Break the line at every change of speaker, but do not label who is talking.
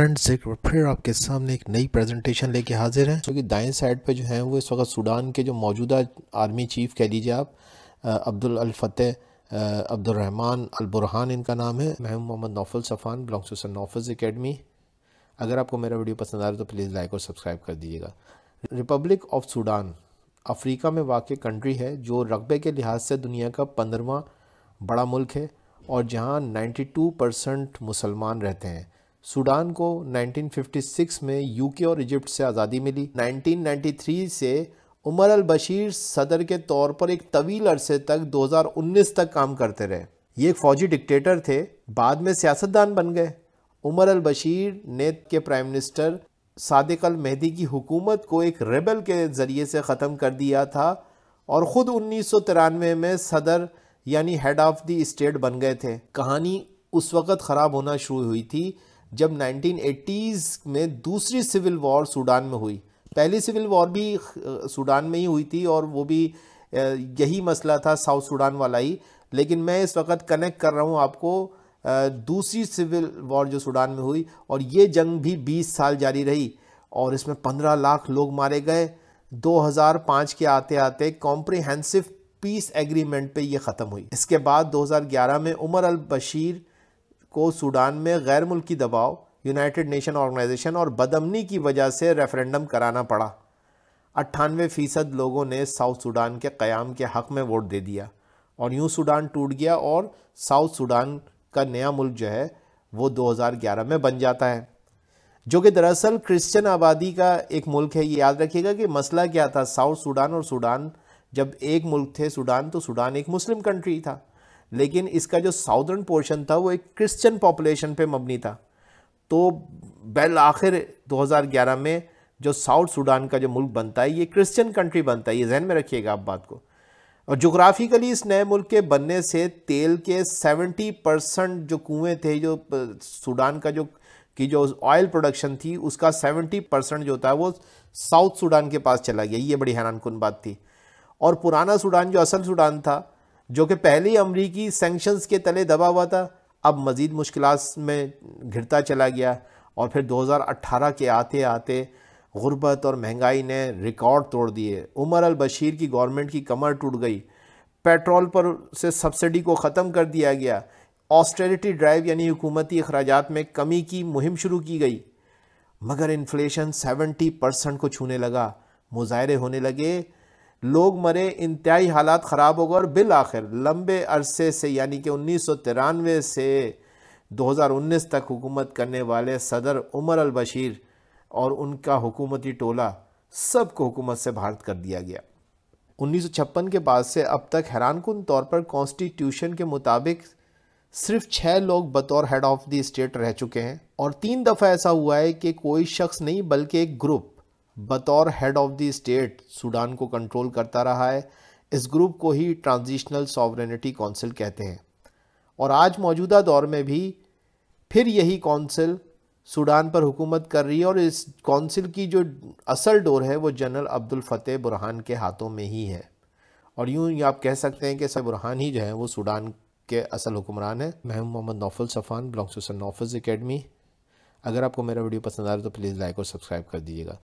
friends एक फिर आपके सामने एक नई प्रेजेंटेशन लेके हाजिर हैं क्योंकि दाएं साइड पे जो है वो इस वक्त सूडान के जो मौजूदा आर्मी चीफ कह लीजिए आप अब्दुल अलफ़तह अब्दुलरहमान अलबुरहान इनका नाम है मैं Mohammad Naufal Safan belong to sun Naufal's academy अगर आपको मेरा वीडियो पसंद आ रहा है तो प्लीज़ लाइक और सब्सक्राइब कर दीजिएगा रिपब्लिक ऑफ सूडान अफ्रीका में वाक़ कंट्री है जो रकबे के लिहाज से दुनिया का पंद्रवा बड़ा मुल्क है और जहाँ नाइन्टी परसेंट मुसलमान रहते हैं सूडान को 1956 में यूके और इजिप्ट से आज़ादी मिली 1993 से उमर अल बशीर सदर के तौर पर एक तवील अरसे तक 2019 तक काम करते रहे ये एक फ़ौजी डिक्टेटर थे बाद में सियासतदान बन गए उमर अल बशीर ने के prime minister Sadiq al Mahdi की हुकूमत को एक रेबल के ज़रिए से ख़त्म कर दिया था और ख़ुद उन्नीस में सदर यानी हेड ऑफ़ दी स्टेट बन गए थे कहानी उस वक़्त ख़राब होना शुरू हुई थी जब 1980s में दूसरी सिविल वॉर सूडान में हुई पहली सिविल वॉर भी सूडान में ही हुई थी और वो भी यही मसला था साउथ सूडान वाला ही लेकिन मैं इस वक्त कनेक्ट कर रहा हूँ आपको दूसरी सिविल वॉर जो सूडान में हुई और ये जंग भी 20 साल जारी रही और इसमें 15 लाख लोग मारे गए 2005 के आते आते कॉम्प्रिहेंसिव पीस एग्रीमेंट पे ये ख़त्म हुई इसके बाद 2011 में उमर अल बशीर को सूडान में गैर मुल्की दबाव यूनाइटेड नेशन ऑर्गेनाइजेशन और बदमनी की वजह से रेफरेंडम कराना पड़ा अट्ठानवे फ़ीसद लोगों ने साउथ सूडान के क़्याम के हक़ में वोट दे दिया और यूं सूडान टूट गया और साउथ सूडान का नया मुल्क जो है वो 2011 में बन जाता है जो कि दरअसल क्रिश्चियन आबादी का एक मुल्क है ये याद रखिएगा कि मसला क्या था साउथ सूडान और सूडान जब एक मुल्क थे सूडान तो सूडान एक मुस्लिम कंट्री था लेकिन इसका जो साउदर्न पोर्शन था वो एक क्रिश्चियन पॉपुलेशन पे मबनी था तो बैल आखिर 2011 में जो साउथ सूडान का जो मुल्क बनता है ये क्रिश्चियन कंट्री बनता है ये जहन में रखिएगा आप बात को और जोग्राफिकली इस नए मुल्क के बनने से तेल के 70 परसेंट जो कुएँ थे जो सूडान का जो की जो ऑयल प्रोडक्शन थी उसका 70 परसेंट जो था वो साउथ सूडान के पास चला गया ये बड़ी हैरान कन बात थी और पुराना सूडान जो असल सूडान था जो कि पहले अमरीकी सेंक्शंस के तले दबा हुआ था अब मज़ीद मुश्किल में घिरता चला गया और फिर 2018 के आते आते गुर्बत और महंगाई ने रिकॉर्ड तोड़ दिए उमर अल बशीर की गवर्नमेंट की कमर टूट गई पेट्रोल पर से सब्सिडी को ख़त्म कर दिया गया ऑस्ट्रेलिटी ड्राइव यानी हुकूमती अखराज में कमी की मुहिम शुरू की गई मगर इन्फ्लेशन 70 परसेंट को छूने लगा मुजाहरे होने लगे लोग मरे इंतहाई हालात ख़राब हो गए और बिल आखिर लंबे अरसे से यानी कि उन्नीस सौ तिरानवे से 2019 तक हुकूमत करने वाले सदर उमर अल बशीर और उनका हुकूमती टोला सबको हुकूमत से भारत कर दिया गया 1956 के बाद से अब तक हैरान कन तौर पर कॉन्स्टिट्यूशन के मुताबिक सिर्फ छः लोग बतौर हेड ऑफ़ दी स्टेट रह चुके हैं और तीन दफ़ा ऐसा हुआ है कि कोई शख्स नहीं बल्कि एक ग्रुप बतौर head of the state Sudan को कंट्रोल करता रहा है इस ग्रुप को ही ट्रांजिशनल सॉवरेनिटी काउंसिल कहते हैं और आज मौजूदा दौर में भी फिर यही काउंसिल सूडान पर हुकूमत कर रही है और इस काउंसिल की जो असल डोर है वो जनरल अब्दुल फतेह बुरहान के हाथों में ही है और यूँ आप कह सकते हैं कि सर बुरहान ही जो है वो सूडान के असल हुक्मरान है मैं हूं Mohammad Naufal Safan belongs to sun academy अगर आपको मेरा वीडियो पसंद आ रहा है तो प्लीज़ लाइक और सब्सक्राइब कर दीजिएगा